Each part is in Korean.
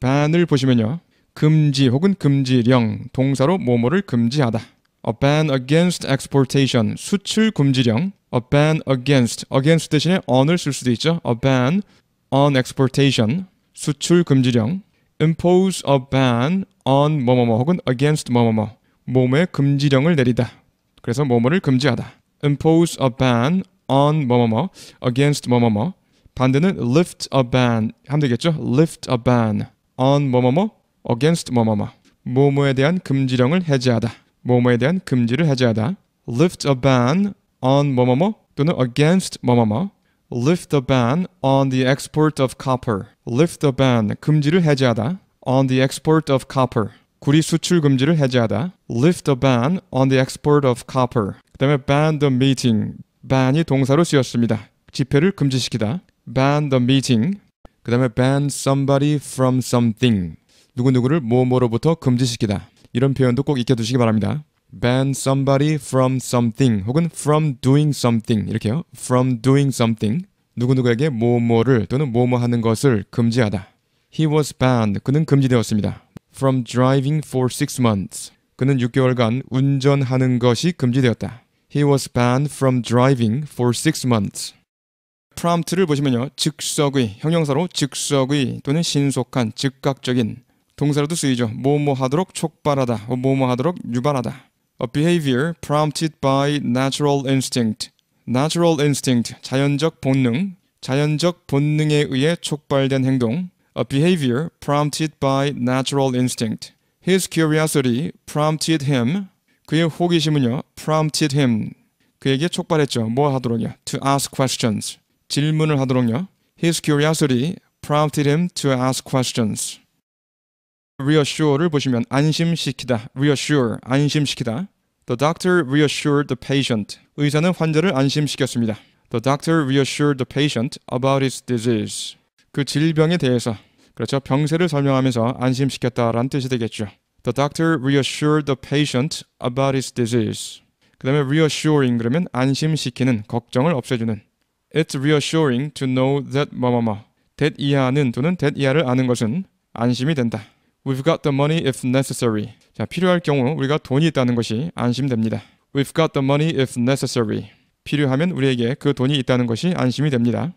ban을 보시면요. 금지 혹은 금지령, 동사로 뭐뭐를 금지하다. a ban against exportation, 수출 금지령, a ban against, against 대신에 on을 쓸 수도 있죠. a ban on exportation, 수출 금지령, impose a ban on 뭐뭐뭐 혹은 against 뭐뭐뭐, 몸에 금지령을 내리다. 그래서 뭐뭐를 금지하다. impose a ban on 뭐뭐뭐, against 뭐뭐뭐, 반대는 lift a ban 하면 되겠죠? lift a ban on 뭐뭐뭐 against 뭐뭐뭐 뭐뭐에 대한 금지령을 해제하다 뭐뭐에 대한 금지를 해제하다 lift a ban on 뭐뭐뭐 또는 against 뭐뭐뭐 lift a ban on the export of copper lift a ban 금지를 해제하다 on the export of copper 구리 수출 금지를 해제하다 lift a ban on the export of copper 그다음에 ban the meeting ban이 동사로 쓰였습니다. 집회를 금지시키다 ban the meeting 그 다음에 ban somebody from something. 누구누구를 뭐뭐로부터 금지시키다. 이런 표현도 꼭 익혀두시기 바랍니다. ban somebody from something 혹은 from doing something 이렇게요. from doing something. 누구누구에게 뭐뭐를 또는 뭐뭐 하는 것을 금지하다. He was banned. 그는 금지되었습니다. from driving for six months. 그는 6개월간 운전하는 것이 금지되었다. He was banned from driving for six months. 프롬프트를 보시면요. 즉석의 형용사로 즉석의 또는 신속한 즉각적인 동사로도 쓰이죠. 뭐뭐 하도록 촉발하다. 뭐뭐 하도록 유발하다. A behavior prompted by natural instinct. natural instinct 자연적 본능, 자연적 본능에 의해 촉발된 행동. A behavior prompted by natural instinct. His curiosity prompted him. 그의 호기심은요. prompted him. 그에게 촉발했죠. 뭐 하도록이요. to ask questions. 질문을 하도록요. His curiosity prompted him to ask questions. reassure를 보시면 안심시키다, reassure, 안심시키다. The doctor reassured the patient. 의사는 환자를 안심시켰습니다. The doctor reassured the patient about his disease. 그 질병에 대해서, 그렇죠. 병세를 설명하면서 안심시켰다라는 뜻이 되겠죠. The doctor reassured the patient about his disease. 그 다음에 reassuring 그러면 안심시키는, 걱정을 없애주는. It's reassuring to know that 뭐뭐뭐 that 이하는 또는 that 이하를 아는 것은 안심이 된다. We've got the money if necessary. 자, 필요할 경우 우리가 돈이 있다는 것이 안심됩니다. We've got the money if necessary. 필요하면 우리에게 그 돈이 있다는 것이 안심이 됩니다.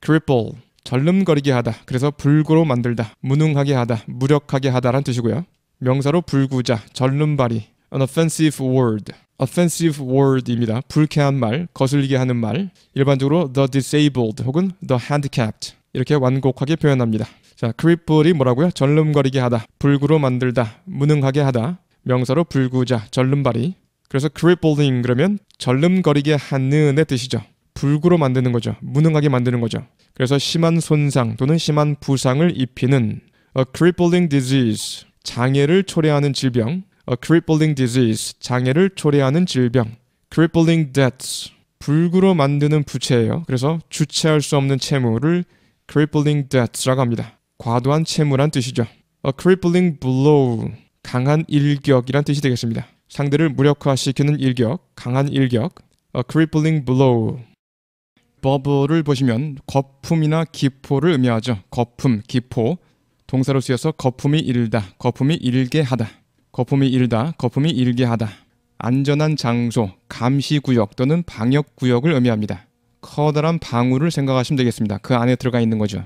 cripple 절름거리게 하다. 그래서 불구로 만들다. 무능하게 하다. 무력하게 하다란 뜻이고요. 명사로 불구자, 절름발이. an offensive word. offensive word입니다. 불쾌한 말, 거슬리게 하는 말. 일반적으로 the disabled 혹은 the handicapped 이렇게 완곡하게 표현합니다. 자, cripple이 뭐라고요? 절름거리게 하다, 불구로 만들다, 무능하게 하다. 명사로 불구자, 절름발이. 그래서 crippling 그러면 절름거리게 하는의 뜻이죠. 불구로 만드는 거죠. 무능하게 만드는 거죠. 그래서 심한 손상 또는 심한 부상을 입히는 a crippling disease 장애를 초래하는 질병 A crippling disease, 장애를 초래하는 질병. crippling debts, 불구로 만드는 부채예요. 그래서 주체할 수 없는 채무를 crippling debts라고 합니다. 과도한 채무란 뜻이죠. A crippling blow, 강한 일격이란 뜻이 되겠습니다. 상대를 무력화시키는 일격, 강한 일격. A crippling blow. 버블을 보시면 거품이나 기포를 의미하죠. 거품, 기포. 동사로 쓰여서 거품이 일다, 거품이 일게 하다. 거품이 일다, 거품이 일게 하다. 안전한 장소, 감시 구역 또는 방역 구역을 의미합니다. 커다란 방울을 생각하시면 되겠습니다. 그 안에 들어가 있는 거죠.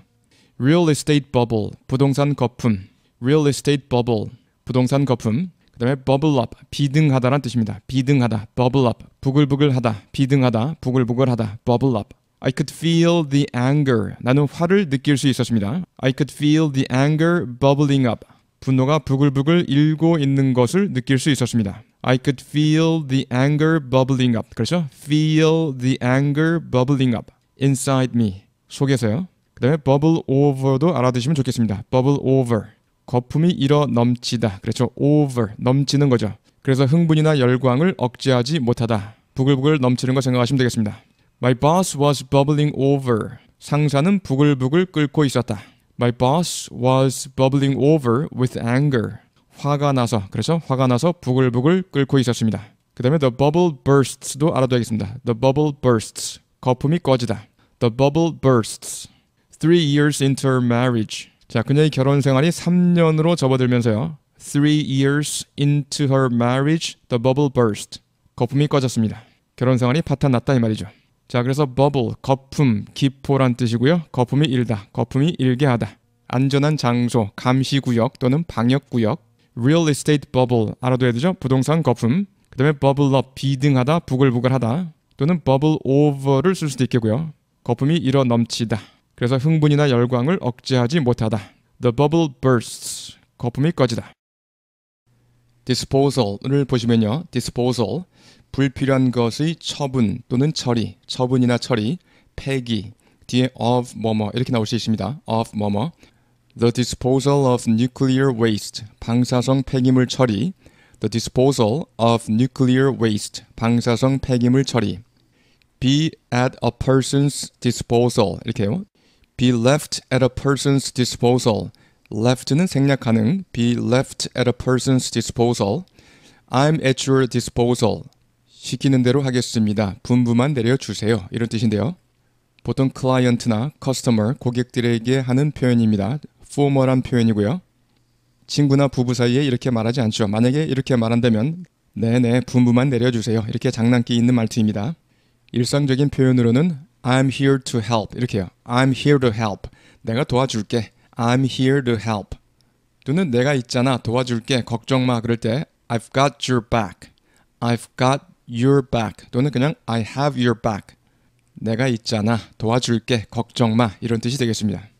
Real estate bubble, 부동산 거품. Real estate bubble, 부동산 거품. 그 다음에 bubble up, 비등하다란 뜻입니다. 비등하다, bubble up, 부글부글하다, 비등하다, 부글부글하다, bubble up. I could feel the anger. 나는 화를 느낄 수 있었습니다. I could feel the anger bubbling up. 분노가 부글부글 일고 있는 것을 느낄 수 있었습니다. I could feel the anger bubbling up. 그렇죠? Feel the anger bubbling up inside me. 속에서요. 그 다음에 bubble over도 알아두시면 좋겠습니다. bubble over. 거품이 일어 넘치다. 그렇죠? over. 넘치는 거죠. 그래서 흥분이나 열광을 억제하지 못하다. 부글부글 넘치는 거 생각하시면 되겠습니다. My boss was bubbling over. 상사는 부글부글 끓고 있었다. My boss was bubbling over with anger. 화가 나서 그래서 화가 나서 부글부글 끓고 있었습니다. 그 다음에 the bubble bursts도 알아둬야겠습니다. The bubble bursts. 거품이 꺼지다. The bubble bursts. Three years into her marriage. 자, 그녀의 결혼 생활이 3년으로 접어들면서요. Three years into her marriage, the bubble burst. 거품이 꺼졌습니다. 결혼 생활이 파탄 났다 이 말이죠. 자, 그래서 bubble, 거품, 기포란 뜻이고요. 거품이 일다, 거품이 일게 하다. 안전한 장소, 감시구역 또는 방역구역. real estate bubble, 알아둬야 되죠? 부동산 거품. 그 다음에 bubble up, 비등하다, 부글부글하다. 또는 bubble over를 쓸 수도 있겠고요. 거품이 일어 넘치다. 그래서 흥분이나 열광을 억제하지 못하다. The bubble bursts. 거품이 꺼지다. disposal을 보시면요. disposal 불필요한 것의 처분 또는 처리, 처분이나 처리, 폐기, 뒤에 of 뭐뭐 이렇게 나올 수 있습니다. of 뭐뭐 The disposal of nuclear waste, 방사성 폐기물 처리 The disposal of nuclear waste, 방사성 폐기물 처리 Be at a person's disposal, 이렇게요. Be left at a person's disposal, left는 생략 가능 Be left at a person's disposal I'm at your disposal, 시키는 대로 하겠습니다. 분부만 내려주세요. 이런 뜻인데요. 보통 클라이언트나 커스터머, 고객들에게 하는 표현입니다. 포멀한 표현이고요. 친구나 부부 사이에 이렇게 말하지 않죠. 만약에 이렇게 말한다면 네네 네, 분부만 내려주세요. 이렇게 장난기 있는 말투입니다. 일상적인 표현으로는 I'm here to help 이렇게요. I'm here to help. 내가 도와줄게. I'm here to help. 또는 내가 있잖아 도와줄게 걱정 마 그럴 때 I've got your back. I've got your back 또는 그냥 I have your back. 내가 있잖아. 도와줄게. 걱정 마. 이런 뜻이 되겠습니다.